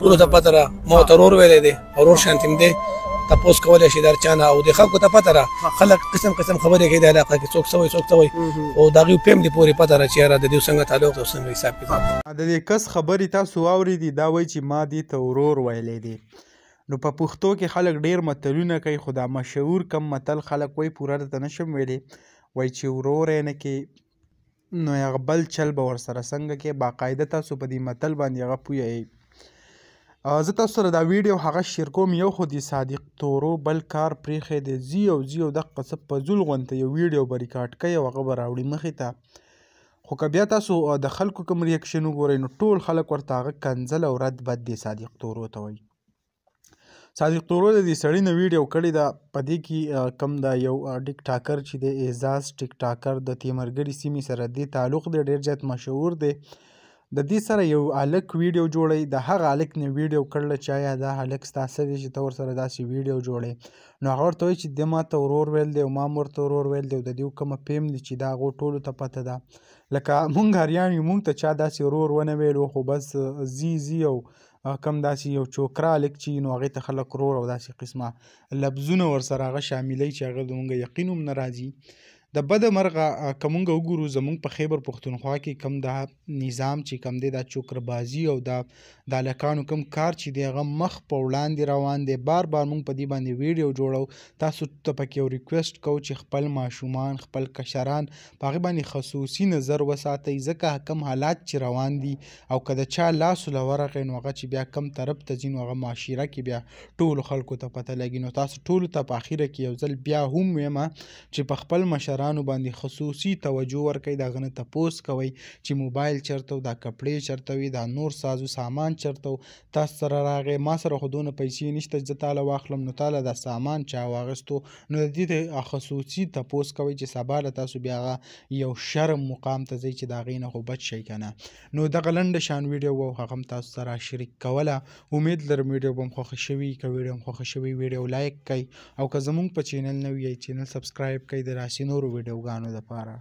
ټول ته پته را مو ترور ویلې دي اورور شانتیم دي تاسو کولای شئ در چانه او د خلکو ته پته را خلک قسم قسم خبرې کوي د علاقه کې څوک سوي څوک سوي او دا غو پم دي پوری پته را چې را د دې څنګه تعلق او څنګه حساب کې د دې کس خبرې تاسو واوري دي دا وایي چې ما دي تورور ویلې دي نو په پښتو کې خلک ډیر متلونه کوي خو دا مشهور کم متل خلک وایي پوره درته نشم ویلې وایي چې ورور یې نه کې نو هغه بل چل به ورسره څنګه کې باقاعده تاسو په دې متل باندې هغه پوهیږئ زه تاسو سره دا ویډیو هغه شیر کوم یو خو د صادق تورو بل کار پریخې دی زی او زی او د قصب په زول غونته یو ویډیو به ریکارډ کوي او هغه به راوړي مخې ته خو که بیا تاسو د خلکو کوم ریاکشن وګورئ نو ټول خلک ورته هغه کنځل او رد بد دی صادق تورو ته وایي صادق تورو د دې سړي نه ویډیو کړې ده په دې کې کم دا یو ټیک ټاکر چې د اعزاز ټیک ټاکر د تیمرګړي سیمې سره دی تعلق دی ډېر زیات مشهور دی د دې سره یو الک ویډیو جوړی د هغه الک نه ویډیو کړل چې آیا دا الک ستاسو دی چې تور سره داسې ویډیو جوړی نو هغه ورته وایي چې د ما ته ورور ویل دی او ما ورته ورور ویل دی او د دې کومه پیم دی چې دا غو ټولو ته پته ده لکه مونږ هریان یو مونږ ته چا داسې ورور ونه ویلو خو بس زی زی او کم داسې یو چوکرا لیک چې نو هغه ته خلک رور او داسې قسمه لبزونه ور سره هغه شاملې چې هغه مونږ یقین هم ناراضي د بده مرغه کومنګ وګورو زمونږ په خیبر پښتونخوا کې کم دا نظام چې کم دی دا چوکربازي او دا د لکانو کم کار چې دی غو مخ په وړاندې روان دی بار بار مونږ په دې باندې ویډیو جوړو تاسو ته پکې یو ریکوست کو چې خپل ماشومان خپل کشران په غو باندې خصوصي نظر وساتئ ځکه کم حالات چې روان دي او کله چې لاس لورغې نو هغه چې بیا کم طرف ته ځین هغه معاشره کې بیا ټول خلکو ته پته لګي نو تاسو ټول ته په اخیره کې یو ځل بیا هم وایم چې په خپل مشر کارګرانو باندې خصوصي توجه ورکړئ د هغه نه تپوس کوئ چې موبایل چرته دا کپړې چرته وي دا نور سازو سامان چرته تاسو سره راغی ما سره خو دونه پیسې نشته چې تاله واخلم نو تاله دا سامان چا واغستو نو د دې خصوصي تپوس کوئ چې سبا له تاسو بیا یو شرم مقام ته ځئ چې دا غې نه خو بچ شئ کنه نو دغه لنډه شان ویډیو وو هغه تاسو سره شریک کوله امید لرم ویډیو به خوښ شوي که ویډیو خوښ شوي ویډیو لایک کړئ او که زمونږ په چینل نوی یې چینل سبسکرایب کړئ د راسي نورو ویډیوګانو لپاره